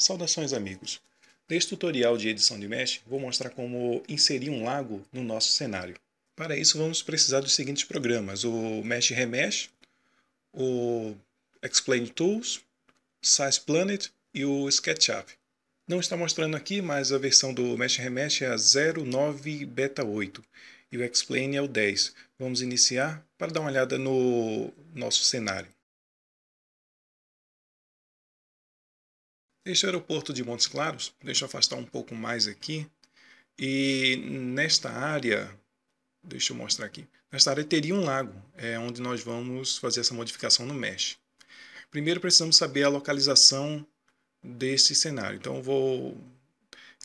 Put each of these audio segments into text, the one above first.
Saudações amigos! Neste tutorial de edição de mesh, vou mostrar como inserir um lago no nosso cenário. Para isso vamos precisar dos seguintes programas, o Mesh Remesh, o Explain Tools, Size Planet e o SketchUp. Não está mostrando aqui, mas a versão do Mesh Remesh é a 09 Beta 8 e o Explain é o 10. Vamos iniciar para dar uma olhada no nosso cenário. Este é o aeroporto de Montes Claros. Deixa eu afastar um pouco mais aqui. E nesta área, deixa eu mostrar aqui. Nesta área teria um lago, é onde nós vamos fazer essa modificação no mesh. Primeiro precisamos saber a localização desse cenário. Então vou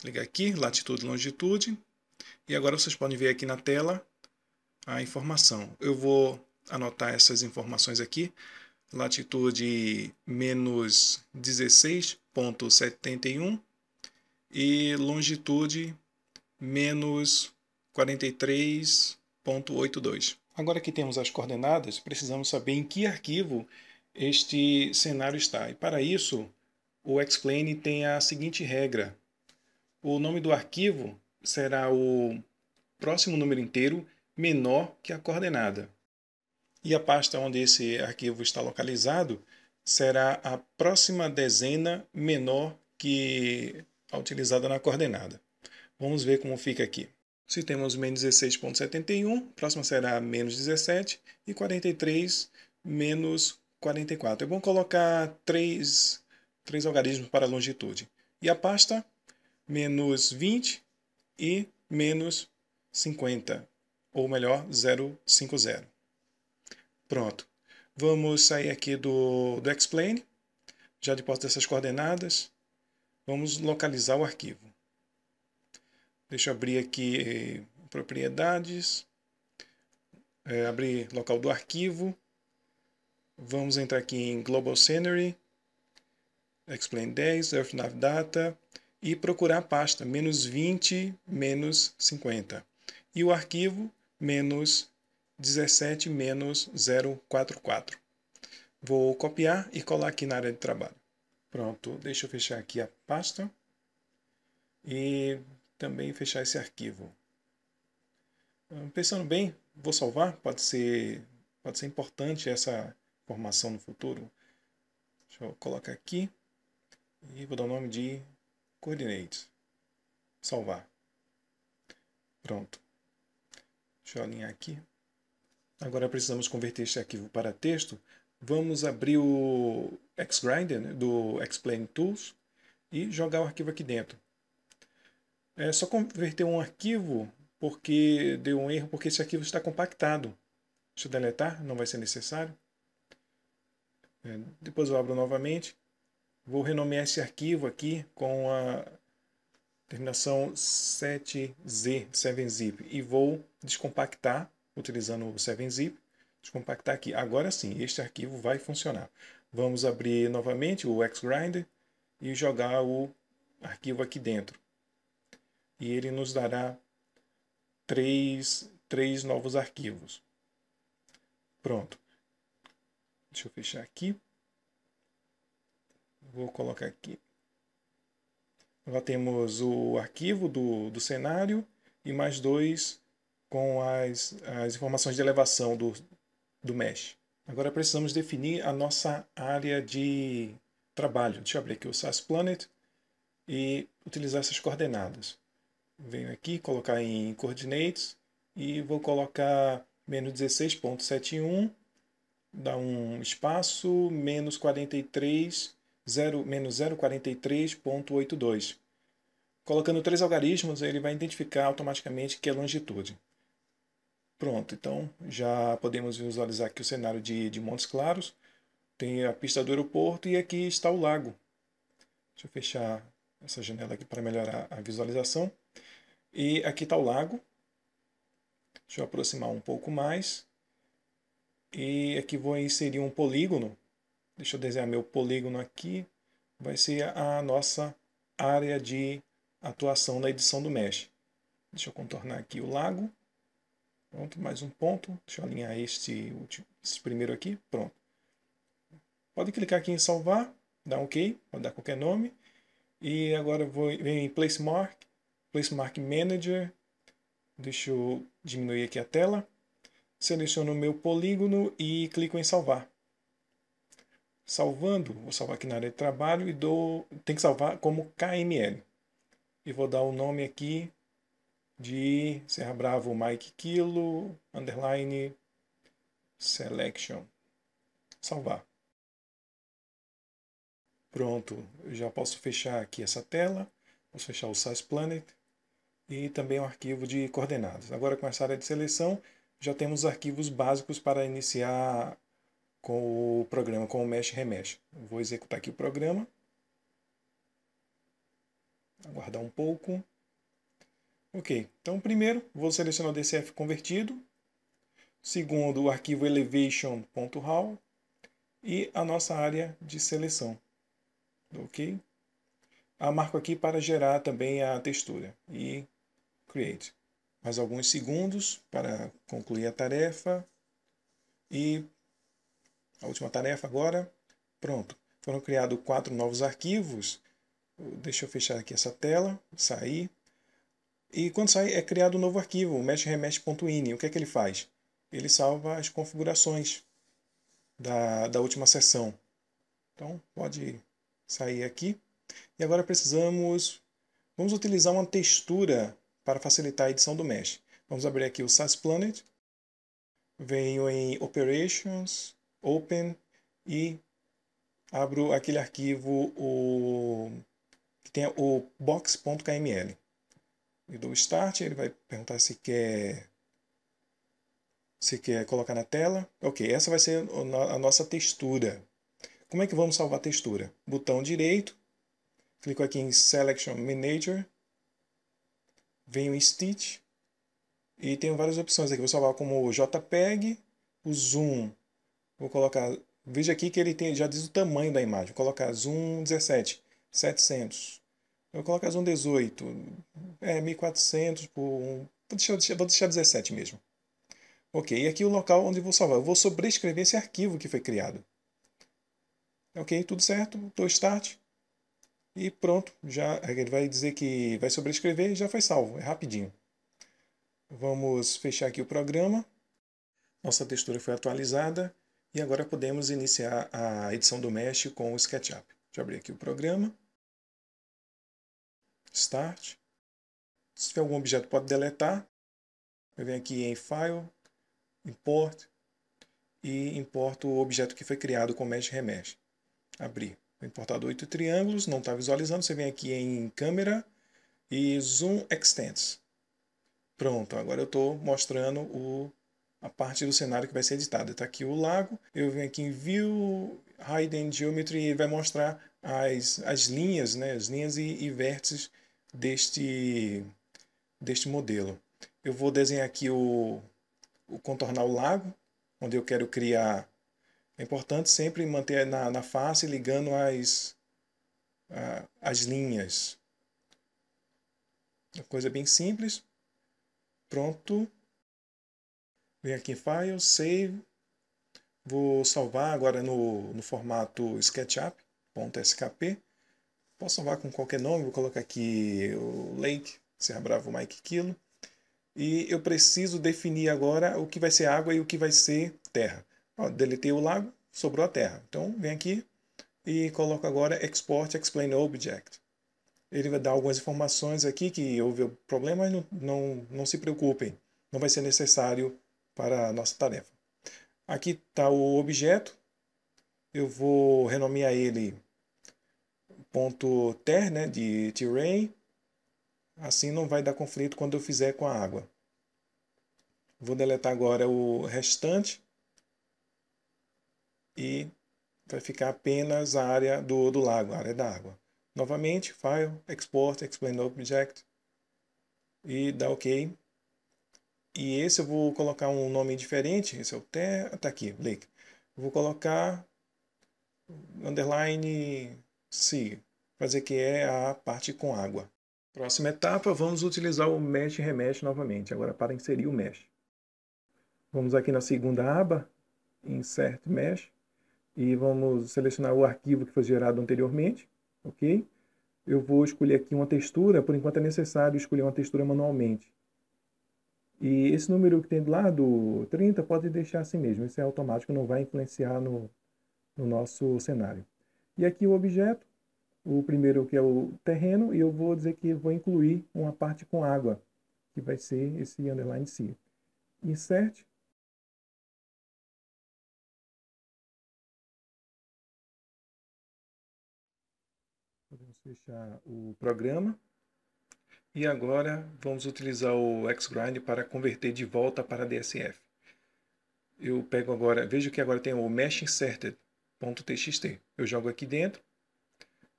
ligar aqui, latitude e longitude. E agora vocês podem ver aqui na tela a informação. Eu vou anotar essas informações aqui latitude menos 16,71 e longitude menos 43,82. Agora que temos as coordenadas, precisamos saber em que arquivo este cenário está. E para isso, o Explain tem a seguinte regra. O nome do arquivo será o próximo número inteiro menor que a coordenada e a pasta onde esse arquivo está localizado será a próxima dezena menor que a utilizada na coordenada. Vamos ver como fica aqui. Se temos menos 16,71, próxima será menos 17 e 43 menos 44. É bom colocar três, três algarismos para a longitude. E a pasta? Menos 20 e menos 50, ou melhor, 050. Pronto. Vamos sair aqui do, do Explain, já de posse dessas coordenadas. Vamos localizar o arquivo. Deixa eu abrir aqui eh, propriedades, é, abrir local do arquivo. Vamos entrar aqui em Global Scenery, Explain 10, EarthNav Data e procurar a pasta menos 20, menos 50. E o arquivo menos 17 menos 044. Vou copiar e colar aqui na área de trabalho. Pronto, deixa eu fechar aqui a pasta e também fechar esse arquivo. Hum, pensando bem, vou salvar, pode ser, pode ser importante essa informação no futuro. Deixa eu colocar aqui e vou dar o nome de coordinates. Salvar. Pronto. Deixa eu alinhar aqui. Agora precisamos converter este arquivo para texto. Vamos abrir o Xgrinder né, do Explain Tools e jogar o arquivo aqui dentro. É só converter um arquivo porque deu um erro, porque esse arquivo está compactado. Deixa eu deletar, não vai ser necessário. É, depois eu abro novamente. Vou renomear esse arquivo aqui com a terminação 7Z, 7zip, e vou descompactar utilizando o 7-zip, descompactar aqui. Agora sim, este arquivo vai funcionar. Vamos abrir novamente o Xgrind e jogar o arquivo aqui dentro. E ele nos dará três, três novos arquivos. Pronto. Deixa eu fechar aqui. Vou colocar aqui. Lá temos o arquivo do, do cenário e mais dois com as, as informações de elevação do, do mesh. Agora precisamos definir a nossa área de trabalho. Deixa eu abrir aqui o SAS Planet e utilizar essas coordenadas. Venho aqui, colocar em coordinates e vou colocar menos 16.71, dá um espaço, menos 43, 0, menos 0,43.82. Colocando três algarismos, ele vai identificar automaticamente que é longitude. Pronto, então já podemos visualizar aqui o cenário de, de Montes Claros. Tem a pista do aeroporto e aqui está o lago. Deixa eu fechar essa janela aqui para melhorar a visualização. E aqui está o lago. Deixa eu aproximar um pouco mais. E aqui vou inserir um polígono. Deixa eu desenhar meu polígono aqui. Vai ser a nossa área de atuação na edição do mesh. Deixa eu contornar aqui o lago. Pronto, mais um ponto. Deixa eu alinhar este, último, esse primeiro aqui. Pronto. Pode clicar aqui em salvar, dar um OK, pode dar qualquer nome. E agora vou em Placemark, Placemark Manager. Deixa eu diminuir aqui a tela. Seleciono o meu polígono e clico em salvar. Salvando, vou salvar aqui na área de trabalho e dou, tem que salvar como KML. E vou dar o um nome aqui de Serra Bravo Mike Kilo, underline selection. Salvar. Pronto, eu já posso fechar aqui essa tela, posso fechar o Size Planet e também o arquivo de coordenadas. Agora com essa área de seleção, já temos arquivos básicos para iniciar com o programa, com o Mesh Remesh. Vou executar aqui o programa. Aguardar um pouco. Ok, então primeiro vou selecionar o DCF convertido, segundo o arquivo elevation.how e a nossa área de seleção. Ok? A ah, marco aqui para gerar também a textura e create. Mais alguns segundos para concluir a tarefa e a última tarefa agora. Pronto, foram criados quatro novos arquivos. Deixa eu fechar aqui essa tela, sair. E quando sai, é criado um novo arquivo, o mesh-remesh.ini. O que é que ele faz? Ele salva as configurações da, da última sessão. Então, pode sair aqui. E agora precisamos... Vamos utilizar uma textura para facilitar a edição do mesh. Vamos abrir aqui o SAS Planet. Venho em Operations, Open e abro aquele arquivo o, que tem o box.kml e dou Start, ele vai perguntar se quer se quer colocar na tela. Ok, essa vai ser a nossa textura. Como é que vamos salvar a textura? Botão direito, clico aqui em Selection Manager, venho em Stitch e tenho várias opções aqui. Vou salvar como JPEG, o Zoom, vou colocar... Veja aqui que ele tem, já diz o tamanho da imagem. Vou colocar Zoom 17, 700. Eu coloco as 1,18. É, 1.400 por... Um... Vou deixar, vou deixar 17 mesmo. Ok, e aqui o local onde vou salvar. Eu vou sobrescrever esse arquivo que foi criado. Ok, tudo certo. Dou Start. E pronto, já ele vai dizer que vai sobrescrever e já foi salvo. É rapidinho. Vamos fechar aqui o programa. Nossa textura foi atualizada e agora podemos iniciar a edição do Mesh com o SketchUp. Deixa eu abrir aqui o programa. Start. Se tiver algum objeto, pode deletar. Eu venho aqui em File, Import e importo o objeto que foi criado com Mesh Remesh. Abrir. Vou importar oito triângulos, não está visualizando. Você vem aqui em Câmera e Zoom Extents. Pronto, agora eu estou mostrando o, a parte do cenário que vai ser editada. Está aqui o lago, eu venho aqui em View, Hidden Geometry e vai mostrar as, as linhas, né, as linhas e, e vértices deste, deste modelo. Eu vou desenhar aqui o, o contornar o lago, onde eu quero criar. É importante sempre manter na, na face ligando as, a, as linhas. Uma coisa bem simples. Pronto. Vem aqui em File, Save. Vou salvar agora no, no formato SketchUp.skp. Posso salvar com qualquer nome, vou colocar aqui o Lake, Serra Bravo Mike Kilo. E eu preciso definir agora o que vai ser água e o que vai ser terra. Ó, deletei o lago, sobrou a terra. Então vem aqui e coloco agora Export Explain Object. Ele vai dar algumas informações aqui que houve problema, mas não, não, não se preocupem. Não vai ser necessário para a nossa tarefa. Aqui está o objeto. Eu vou renomear ele ponto ter, né, de terrain. Assim não vai dar conflito quando eu fizer com a água. Vou deletar agora o restante e vai ficar apenas a área do, do lago, a área da água. Novamente, File, Export, Explain Object e dá OK. E esse eu vou colocar um nome diferente, esse é o Ter, tá aqui, Blake. Vou colocar underline Sim, fazer que é a parte com água. Próxima etapa, vamos utilizar o mesh e remesh novamente, agora para inserir o mesh. Vamos aqui na segunda aba, Insert Mesh, e vamos selecionar o arquivo que foi gerado anteriormente, ok? Eu vou escolher aqui uma textura, por enquanto é necessário escolher uma textura manualmente. E esse número que tem do lado, 30, pode deixar assim mesmo, isso é automático, não vai influenciar no, no nosso cenário. E aqui o objeto, o primeiro que é o terreno, e eu vou dizer que vou incluir uma parte com água, que vai ser esse underline C. Insert. Podemos fechar o programa. E agora vamos utilizar o Xgrind para converter de volta para DSF. Eu pego agora, vejo que agora tem o Mesh Inserted. .txt. Eu jogo aqui dentro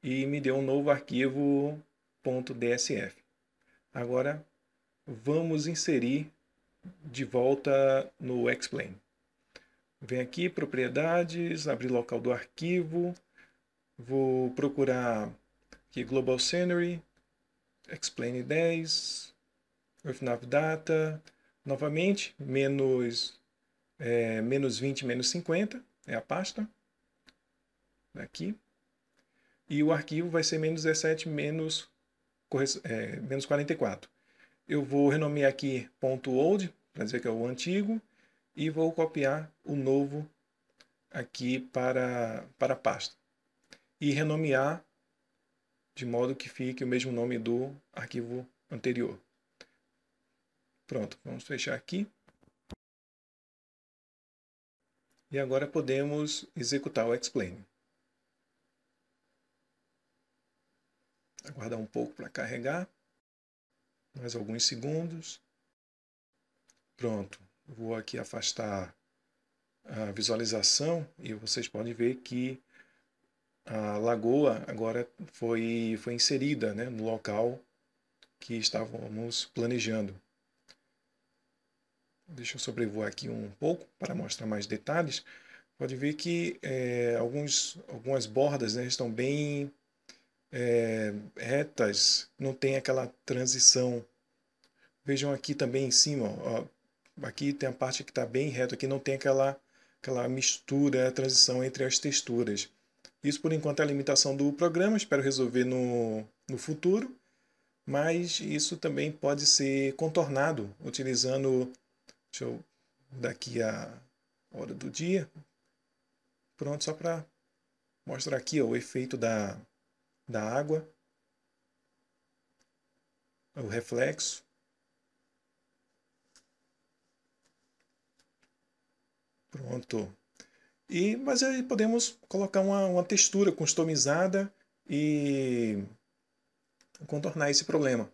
e me deu um novo arquivo .dsf. Agora vamos inserir de volta no Explain. Vem aqui, propriedades, abrir local do arquivo, vou procurar aqui Global Scenery, Explain 10, EarthNav Data, novamente, menos, é, menos 20, menos 50, é a pasta aqui. E o arquivo vai ser menos 17 menos, é, menos 44. Eu vou renomear aqui ponto .old, para dizer que é o antigo, e vou copiar o novo aqui para, para a pasta. E renomear de modo que fique o mesmo nome do arquivo anterior. Pronto, vamos fechar aqui. E agora podemos executar o explain. aguardar um pouco para carregar, mais alguns segundos. Pronto, vou aqui afastar a visualização e vocês podem ver que a lagoa agora foi, foi inserida né, no local que estávamos planejando. Deixa eu sobrevoar aqui um pouco para mostrar mais detalhes. Pode ver que é, alguns, algumas bordas né, estão bem é, retas, não tem aquela transição. Vejam aqui também em cima, ó, aqui tem a parte que está bem reta, aqui não tem aquela, aquela mistura, a transição entre as texturas. Isso por enquanto é a limitação do programa, espero resolver no, no futuro, mas isso também pode ser contornado utilizando, deixa eu daqui a hora do dia, pronto, só para mostrar aqui ó, o efeito da, da água, o reflexo. Pronto. E, mas aí podemos colocar uma, uma textura customizada e contornar esse problema.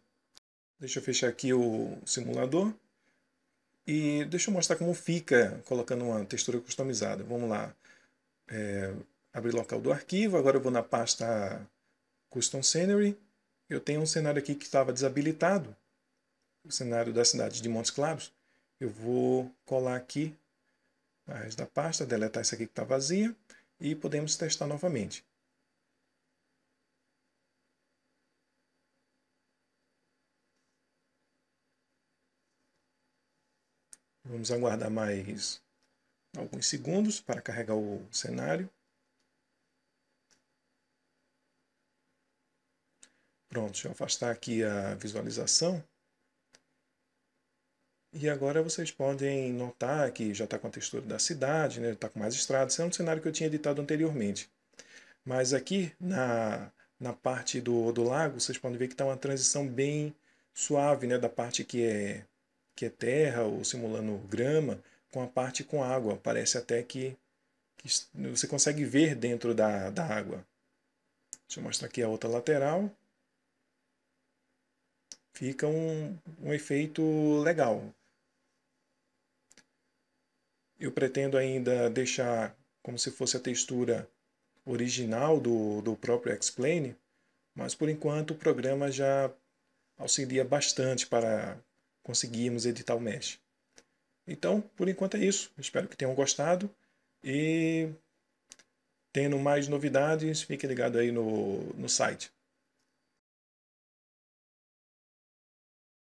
Deixa eu fechar aqui o simulador. E deixa eu mostrar como fica colocando uma textura customizada. Vamos lá. É, abrir local do arquivo. Agora eu vou na pasta Custom Scenery, eu tenho um cenário aqui que estava desabilitado, o cenário da cidade de Montes Claros. Eu vou colar aqui mais da pasta, deletar isso aqui que está vazia e podemos testar novamente. Vamos aguardar mais alguns segundos para carregar o cenário. Pronto, deixa eu afastar aqui a visualização. E agora vocês podem notar que já está com a textura da cidade, né? está com mais estradas. Esse é um cenário que eu tinha editado anteriormente. Mas aqui na, na parte do, do lago, vocês podem ver que está uma transição bem suave né? da parte que é, que é terra ou simulando grama com a parte com água. Parece até que, que você consegue ver dentro da, da água. Deixa eu mostrar aqui a outra lateral. Fica um, um efeito legal. Eu pretendo ainda deixar como se fosse a textura original do, do próprio Plane mas por enquanto o programa já auxilia bastante para conseguirmos editar o mesh. Então, por enquanto é isso. Espero que tenham gostado e tendo mais novidades, fique ligado aí no, no site.